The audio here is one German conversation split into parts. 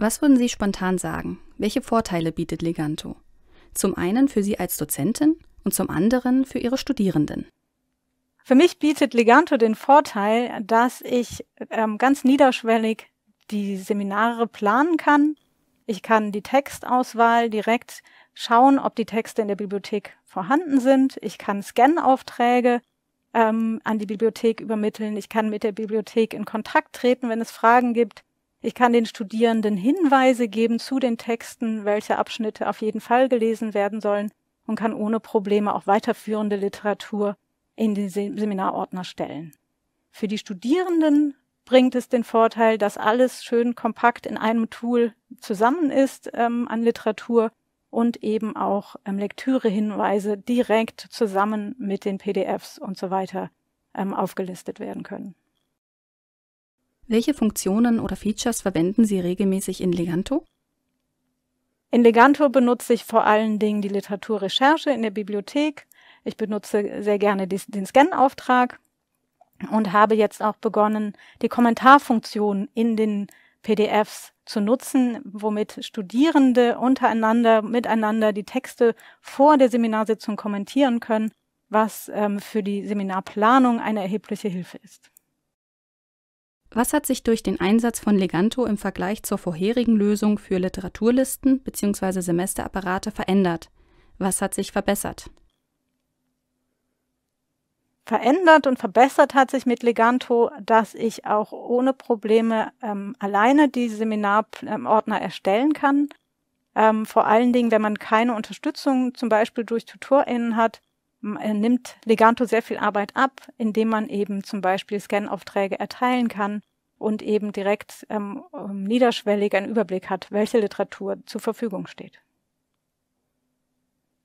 Was würden Sie spontan sagen? Welche Vorteile bietet Leganto? Zum einen für Sie als Dozentin und zum anderen für Ihre Studierenden. Für mich bietet Leganto den Vorteil, dass ich ähm, ganz niederschwellig die Seminare planen kann. Ich kann die Textauswahl direkt schauen, ob die Texte in der Bibliothek vorhanden sind. Ich kann Scanaufträge ähm, an die Bibliothek übermitteln. Ich kann mit der Bibliothek in Kontakt treten, wenn es Fragen gibt. Ich kann den Studierenden Hinweise geben zu den Texten, welche Abschnitte auf jeden Fall gelesen werden sollen und kann ohne Probleme auch weiterführende Literatur in den Seminarordner stellen. Für die Studierenden bringt es den Vorteil, dass alles schön kompakt in einem Tool zusammen ist ähm, an Literatur und eben auch ähm, Lektürehinweise direkt zusammen mit den PDFs und so weiter ähm, aufgelistet werden können. Welche Funktionen oder Features verwenden Sie regelmäßig in Leganto? In Leganto benutze ich vor allen Dingen die Literaturrecherche in der Bibliothek. Ich benutze sehr gerne den Scan-Auftrag und habe jetzt auch begonnen, die Kommentarfunktion in den PDFs zu nutzen, womit Studierende untereinander, miteinander die Texte vor der Seminarsitzung kommentieren können, was ähm, für die Seminarplanung eine erhebliche Hilfe ist. Was hat sich durch den Einsatz von Leganto im Vergleich zur vorherigen Lösung für Literaturlisten bzw. Semesterapparate verändert? Was hat sich verbessert? Verändert und verbessert hat sich mit Leganto, dass ich auch ohne Probleme ähm, alleine die Seminarordner ähm, erstellen kann. Ähm, vor allen Dingen, wenn man keine Unterstützung zum Beispiel durch TutorInnen hat, äh, nimmt Leganto sehr viel Arbeit ab, indem man eben zum Beispiel Scan-Aufträge erteilen kann und eben direkt ähm, ähm, niederschwellig einen Überblick hat, welche Literatur zur Verfügung steht.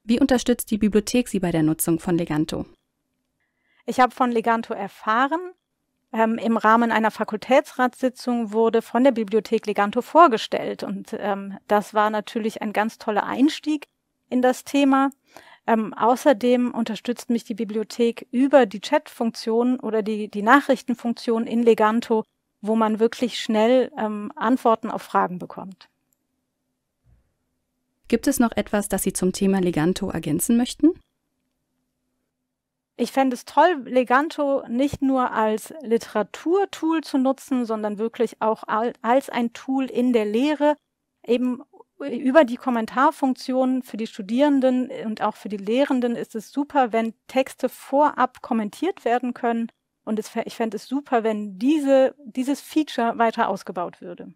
Wie unterstützt die Bibliothek Sie bei der Nutzung von Leganto? Ich habe von Leganto erfahren. Ähm, Im Rahmen einer Fakultätsratssitzung wurde von der Bibliothek Leganto vorgestellt und ähm, das war natürlich ein ganz toller Einstieg in das Thema. Ähm, außerdem unterstützt mich die Bibliothek über die Chat-Funktion oder die, die Nachrichtenfunktion in Leganto, wo man wirklich schnell ähm, Antworten auf Fragen bekommt. Gibt es noch etwas, das Sie zum Thema Leganto ergänzen möchten? Ich fände es toll, Leganto nicht nur als Literaturtool zu nutzen, sondern wirklich auch als ein Tool in der Lehre, eben über die Kommentarfunktion für die Studierenden und auch für die Lehrenden ist es super, wenn Texte vorab kommentiert werden können. Und es, ich fände es super, wenn diese, dieses Feature weiter ausgebaut würde.